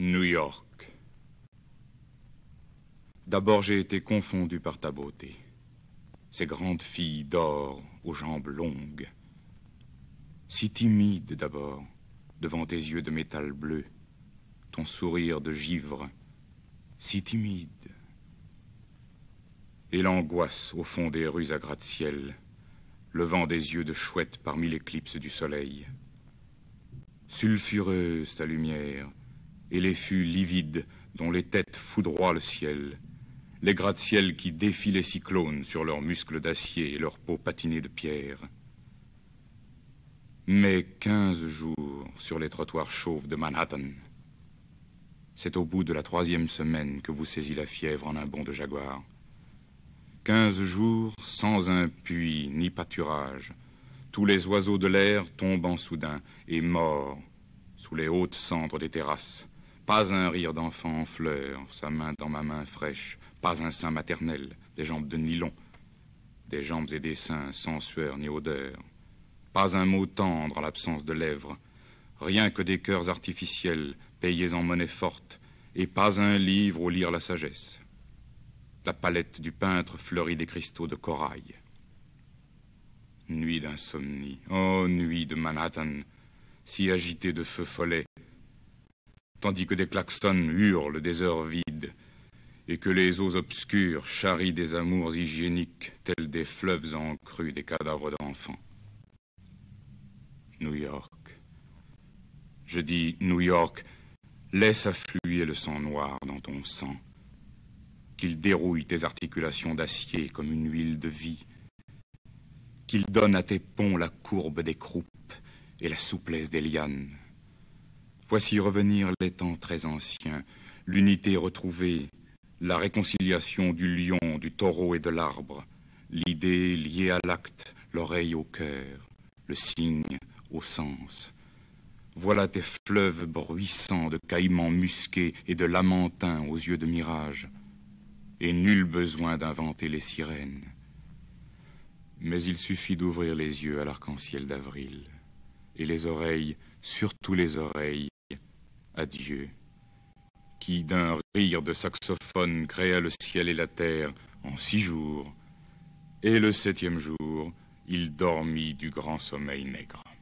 New York. D'abord, j'ai été confondu par ta beauté. Ces grandes filles d'or aux jambes longues. Si timide d'abord, devant tes yeux de métal bleu, ton sourire de givre, si timide. Et l'angoisse au fond des rues à gratte-ciel, levant des yeux de chouette parmi l'éclipse du soleil. Sulfureuse ta lumière, et les fûts livides dont les têtes foudroient le ciel, les gratte-ciels qui défilent les cyclones sur leurs muscles d'acier et leurs peaux patinées de pierre. Mais quinze jours sur les trottoirs chauves de Manhattan. C'est au bout de la troisième semaine que vous saisit la fièvre en un bond de jaguar. Quinze jours sans un puits ni pâturage. Tous les oiseaux de l'air tombant soudain et morts sous les hautes cendres des terrasses. Pas un rire d'enfant en fleurs, sa main dans ma main fraîche, pas un sein maternel, des jambes de nylon, des jambes et des seins sans sueur ni odeur, pas un mot tendre à l'absence de lèvres, rien que des cœurs artificiels payés en monnaie forte, et pas un livre où lire la sagesse. La palette du peintre fleurit des cristaux de corail. Nuit d'insomnie, oh nuit de Manhattan, si agitée de feux follets, tandis que des klaxons hurlent des heures vides, et que les eaux obscures charrient des amours hygiéniques tels des fleuves en crue des cadavres d'enfants. New York. Je dis New York, laisse affluer le sang noir dans ton sang, qu'il dérouille tes articulations d'acier comme une huile de vie, qu'il donne à tes ponts la courbe des croupes et la souplesse des lianes Voici revenir les temps très anciens, l'unité retrouvée, la réconciliation du lion, du taureau et de l'arbre, l'idée liée à l'acte, l'oreille au cœur, le signe au sens. Voilà tes fleuves bruissants de caïmans musqués et de lamentins aux yeux de mirage, et nul besoin d'inventer les sirènes. Mais il suffit d'ouvrir les yeux à l'arc-en-ciel d'avril, et les oreilles, surtout les oreilles, à Dieu, qui d'un rire de saxophone créa le ciel et la terre en six jours, et le septième jour, il dormit du grand sommeil nègre.